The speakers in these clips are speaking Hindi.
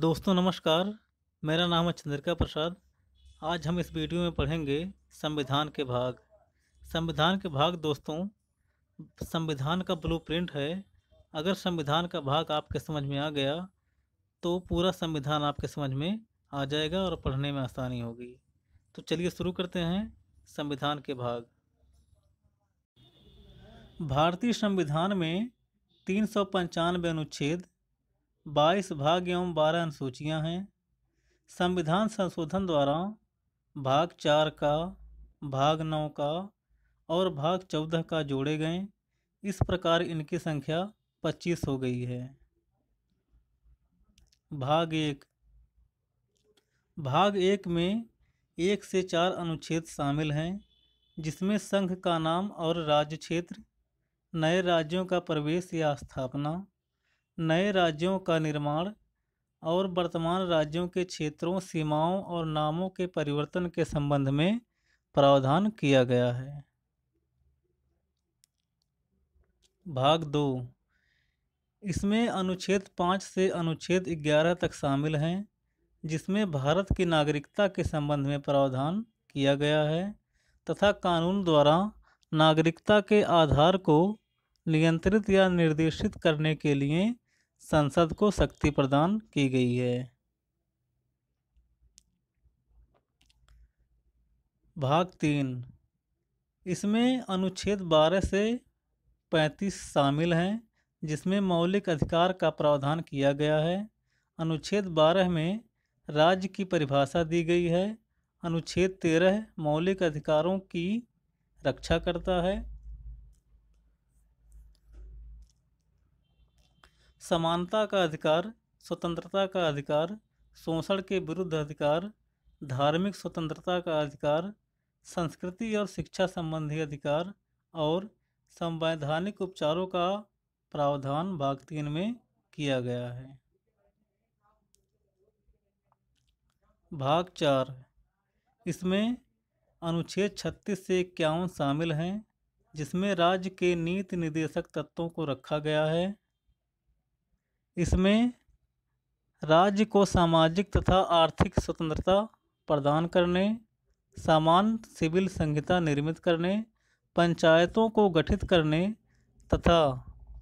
दोस्तों नमस्कार मेरा नाम है चंद्रिका प्रसाद आज हम इस वीडियो में पढ़ेंगे संविधान के भाग संविधान के भाग दोस्तों संविधान का ब्लूप्रिंट है अगर संविधान का भाग आपके समझ में आ गया तो पूरा संविधान आपके समझ में आ जाएगा और पढ़ने में आसानी होगी तो चलिए शुरू करते हैं संविधान के भाग भारतीय संविधान में तीन अनुच्छेद बाईस भाग एवं बारह अनुसूचियाँ हैं संविधान संशोधन द्वारा भाग चार का भाग नौ का और भाग चौदह का जोड़े गए इस प्रकार इनकी संख्या पच्चीस हो गई है भाग एक भाग एक में एक से चार अनुच्छेद शामिल हैं जिसमें संघ का नाम और राज्य क्षेत्र नए राज्यों का प्रवेश या स्थापना नए राज्यों का निर्माण और वर्तमान राज्यों के क्षेत्रों सीमाओं और नामों के परिवर्तन के संबंध में प्रावधान किया गया है भाग दो इसमें अनुच्छेद पाँच से अनुच्छेद ग्यारह तक शामिल हैं जिसमें भारत की नागरिकता के संबंध में प्रावधान किया गया है तथा कानून द्वारा नागरिकता के आधार को नियंत्रित या निर्देशित करने के लिए संसद को शक्ति प्रदान की गई है भाग तीन इसमें अनुच्छेद बारह से पैंतीस शामिल हैं जिसमें मौलिक अधिकार का प्रावधान किया गया है अनुच्छेद बारह में राज्य की परिभाषा दी गई है अनुच्छेद तेरह मौलिक अधिकारों की रक्षा करता है समानता का अधिकार स्वतंत्रता का अधिकार शोषण के विरुद्ध अधिकार धार्मिक स्वतंत्रता का अधिकार संस्कृति और शिक्षा संबंधी अधिकार और संवैधानिक उपचारों का प्रावधान भाग तीन में किया गया है भाग चार इसमें अनुच्छेद छत्तीस से इक्यावन शामिल हैं जिसमें राज्य के नीति निदेशक तत्वों को रखा गया है इसमें राज्य को सामाजिक तथा आर्थिक स्वतंत्रता प्रदान करने सामान सिविल संहिता निर्मित करने पंचायतों को गठित करने तथा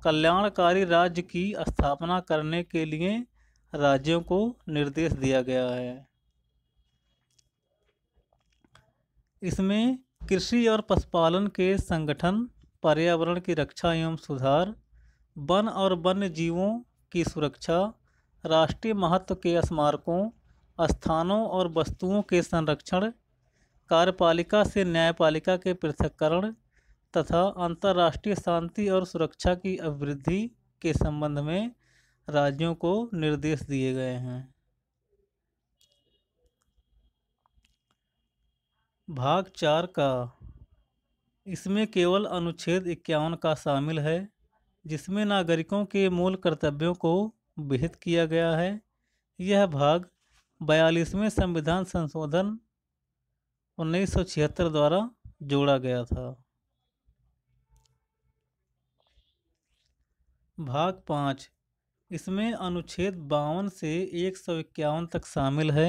कल्याणकारी राज्य की स्थापना करने के लिए राज्यों को निर्देश दिया गया है इसमें कृषि और पशुपालन के संगठन पर्यावरण की रक्षा एवं सुधार वन और वन्य जीवों की सुरक्षा राष्ट्रीय महत्व के स्मारकों स्थानों और वस्तुओं के संरक्षण कार्यपालिका से न्यायपालिका के पृथक्करण तथा अंतर्राष्ट्रीय शांति और सुरक्षा की अभिवृद्धि के संबंध में राज्यों को निर्देश दिए गए हैं भाग चार का इसमें केवल अनुच्छेद इक्यावन का शामिल है जिसमें नागरिकों के मूल कर्तव्यों को विहित किया गया है यह भाग बयालीसवें संविधान संशोधन 1976 द्वारा जोड़ा गया था भाग पाँच इसमें अनुच्छेद बावन से एक सौ इक्यावन तक शामिल है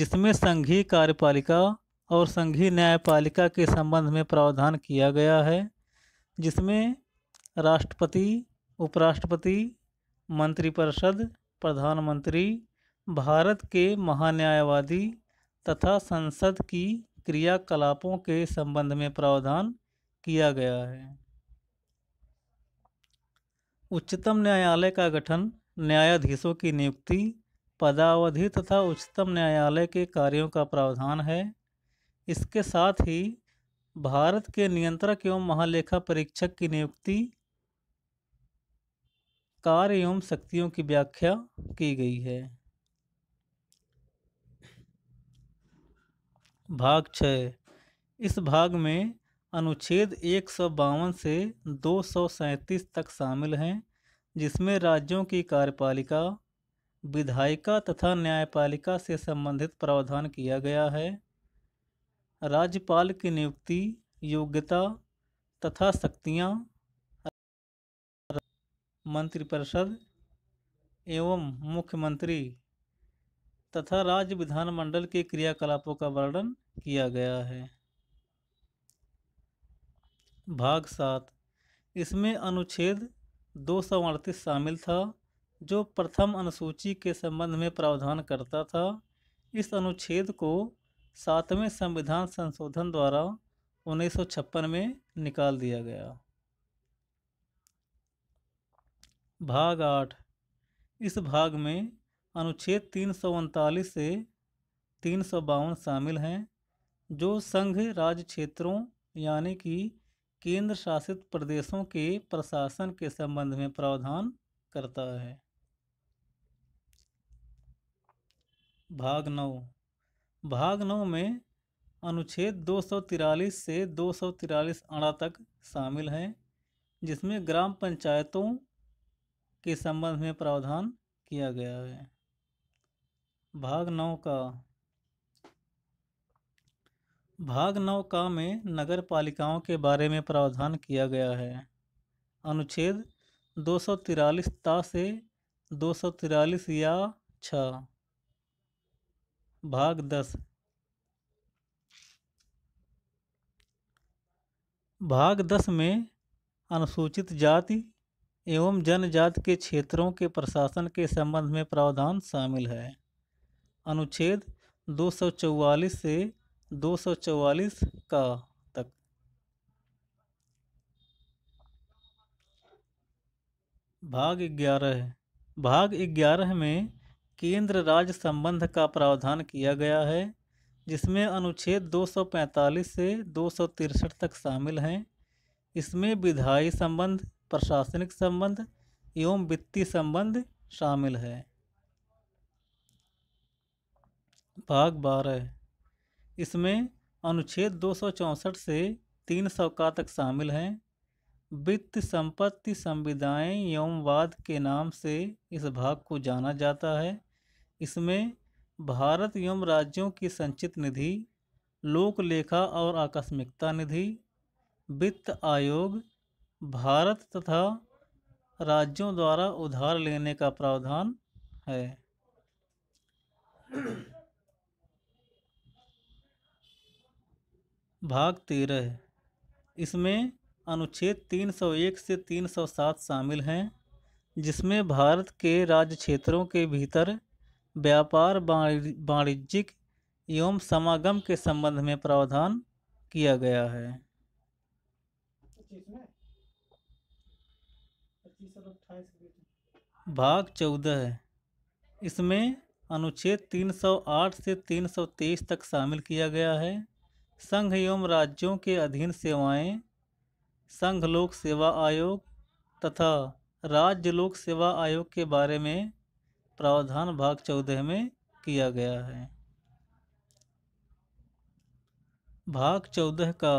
जिसमें संघीय कार्यपालिका और संघीय न्यायपालिका के संबंध में प्रावधान किया गया है जिसमें राष्ट्रपति उपराष्ट्रपति मंत्रिपरिषद प्रधानमंत्री भारत के महान्यायवादी तथा संसद की क्रियाकलापों के संबंध में प्रावधान किया गया है उच्चतम न्यायालय का गठन न्यायाधीशों की नियुक्ति पदावधि तथा उच्चतम न्यायालय के कार्यों का प्रावधान है इसके साथ ही भारत के नियंत्रक एवं महालेखा परीक्षक की नियुक्ति कार्य एवं शक्तियों की व्याख्या की गई है भाग छ इस भाग में अनुच्छेद एक सौ बावन से दो सौ सैंतीस तक शामिल हैं जिसमें राज्यों की कार्यपालिका विधायिका तथा न्यायपालिका से संबंधित प्रावधान किया गया है राज्यपाल की नियुक्ति योग्यता तथा शक्तियाँ मंत्रिपरिषद एवं मुख्यमंत्री तथा राज्य विधानमंडल के क्रियाकलापों का वर्णन किया गया है भाग सात इसमें अनुच्छेद दो शामिल था जो प्रथम अनुसूची के संबंध में प्रावधान करता था इस अनुच्छेद को सातवें संविधान संशोधन द्वारा उन्नीस में निकाल दिया गया भाग आठ इस भाग में अनुच्छेद तीन सौ उनतालीस से तीन सौ बावन शामिल हैं जो संघ राज्य क्षेत्रों यानी कि केंद्र शासित प्रदेशों के प्रशासन के संबंध में प्रावधान करता है भाग नौ भाग नौ में अनुच्छेद दो सौ तिरालीस से दो सौ तिरालीस अड़ा तक शामिल हैं जिसमें ग्राम पंचायतों के संबंध में प्रावधान किया गया है भाग नौ का भाग नौ का में नगर पालिकाओं के बारे में प्रावधान किया गया है अनुच्छेद दो सौ तिरालीस ता से दो सौ तिरालीस या छ भाग दस भाग दस में अनुसूचित जाति एवं जनजात के क्षेत्रों के प्रशासन के संबंध में प्रावधान शामिल है अनुच्छेद 244 से 244 का तक भाग ग्यारह भाग ग्यारह में केंद्र राज्य संबंध का प्रावधान किया गया है जिसमें अनुच्छेद 245 से दो तक शामिल हैं इसमें विधायी संबंध प्रशासनिक संबंध एवं वित्तीय संबंध शामिल है भाग बारह इसमें अनुच्छेद दो से तीन सौ का तक शामिल हैं वित्त संपत्ति संविदाएँ एवं वाद के नाम से इस भाग को जाना जाता है इसमें भारत एवं राज्यों की संचित निधि लोक लेखा और आकस्मिकता निधि वित्त आयोग भारत तथा राज्यों द्वारा उधार लेने का प्रावधान है भाग तेरह इसमें अनुच्छेद 301 से 307 शामिल हैं जिसमें भारत के राज्य क्षेत्रों के भीतर व्यापार वाणिज्यिक एवं समागम के संबंध में प्रावधान किया गया है भाग चौदह है इसमें अनुच्छेद 308 से 323 तक शामिल किया गया है संघ एवं राज्यों के अधीन सेवाएं संघ लोक सेवा आयोग तथा राज्य लोक सेवा आयोग के बारे में प्रावधान भाग चौदह में किया गया है भाग चौदह का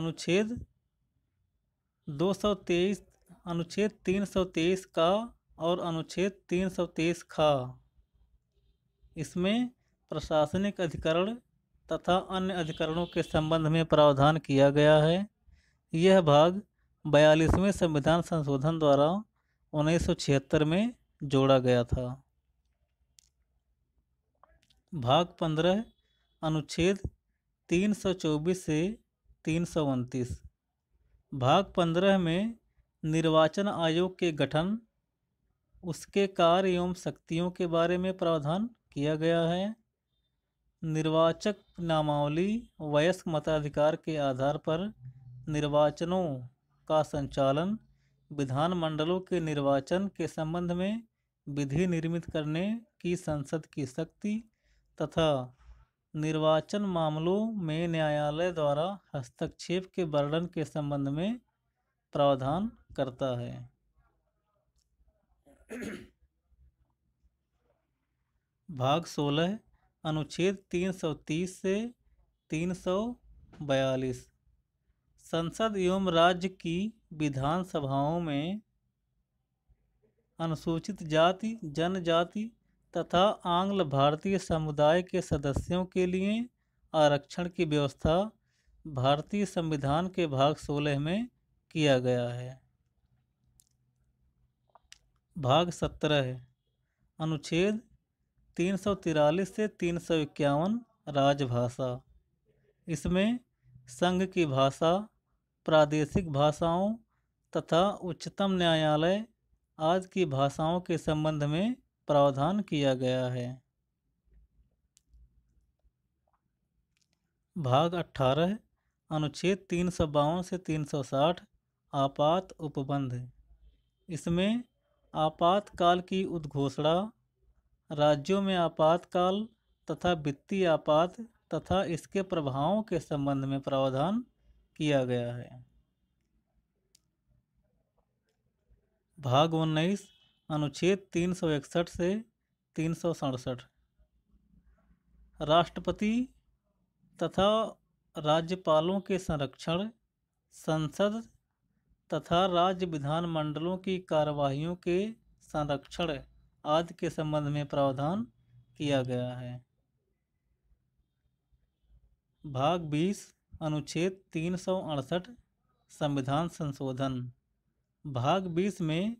अनुच्छेद तेईस अनुच्छेद तीन सौ तेईस का और अनुच्छेद तीन सौ तेईस खा इसमें प्रशासनिक अधिकरण तथा अन्य अधिकरणों के संबंध में प्रावधान किया गया है यह भाग बयालीसवें संविधान संशोधन द्वारा उन्नीस सौ छिहत्तर में जोड़ा गया था भाग पंद्रह अनुच्छेद तीन सौ चौबीस से तीन सौ उनतीस भाग पंद्रह में निर्वाचन आयोग के गठन उसके कार्य एवं शक्तियों के बारे में प्रावधान किया गया है निर्वाचक नामावली वयस्क मताधिकार के आधार पर निर्वाचनों का संचालन विधानमंडलों के निर्वाचन के संबंध में विधि निर्मित करने की संसद की शक्ति तथा निर्वाचन मामलों में न्यायालय द्वारा हस्तक्षेप के वर्णन के संबंध में प्रावधान करता है भाग सोलह अनुच्छेद तीन सौ तीस से तीन सौ बयालीस संसद एवं राज्य की विधानसभाओं में अनुसूचित जाति जनजाति तथा आंग्ल भारतीय समुदाय के सदस्यों के लिए आरक्षण की व्यवस्था भारतीय संविधान के भाग सोलह में किया गया है भाग सत्रह है अनुच्छेद तीन सौ तिरालीस से तीन सौ इक्यावन राजभाषा इसमें संघ की भाषा प्रादेशिक भाषाओं तथा उच्चतम न्यायालय आज की भाषाओं के संबंध में प्रावधान किया गया है भाग अठारह अनुच्छेद तीन सौ बावन से तीन सौ साठ आपात उपबंध इसमें आपातकाल की उद्घोषणा राज्यों में आपातकाल तथा वित्तीय आपात तथा इसके प्रभावों के संबंध में प्रावधान किया गया है भाग उन्नीस अनुच्छेद तीन सौ इकसठ से तीन सौ सड़सठ राष्ट्रपति तथा राज्यपालों के संरक्षण संसद तथा राज्य विधानमंडलों की कार्यवाहियों के संरक्षण आदि के संबंध में प्रावधान किया गया है भाग बीस अनुच्छेद तीन सौ अड़सठ संविधान संशोधन भाग बीस में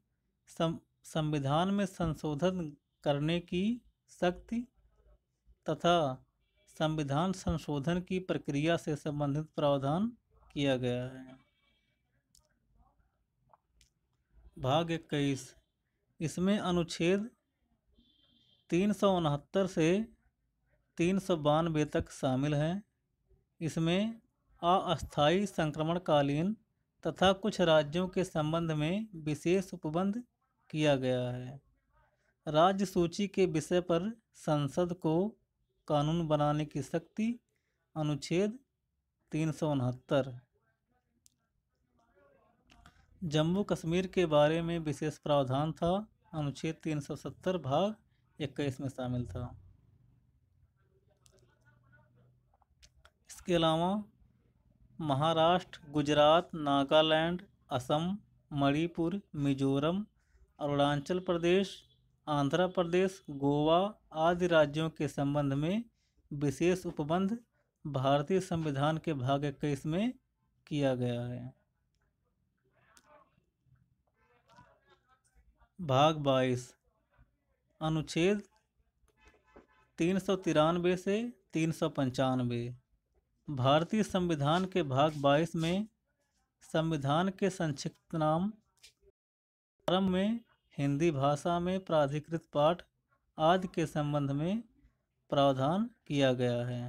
संविधान में संशोधन करने की शक्ति तथा संविधान संशोधन की प्रक्रिया से संबंधित प्रावधान किया गया है भाग इक्कीस इसमें अनुच्छेद तीन सौ उनहत्तर से तीन सौ बानवे तक शामिल हैं इसमें अस्थायी संक्रमणकालीन तथा कुछ राज्यों के संबंध में विशेष उपबंध किया गया है राज्य सूची के विषय पर संसद को कानून बनाने की शक्ति अनुच्छेद तीन सौ उनहत्तर जम्मू कश्मीर के बारे में विशेष प्रावधान था अनुच्छेद 370 भाग इक्कीस में शामिल था इसके अलावा महाराष्ट्र गुजरात नागालैंड असम मणिपुर मिजोरम अरुणाचल प्रदेश आंध्र प्रदेश गोवा आदि राज्यों के संबंध में विशेष उपबंध भारतीय संविधान के भाग इक्कीस में किया गया है भाग बाईस अनुच्छेद तीन सौ तिरानवे से तीन सौ पंचानवे भारतीय संविधान के भाग बाईस में संविधान के संक्षिप्त नाम प्रारंभ में हिंदी भाषा में प्राधिकृत पाठ आदि के संबंध में प्रावधान किया गया है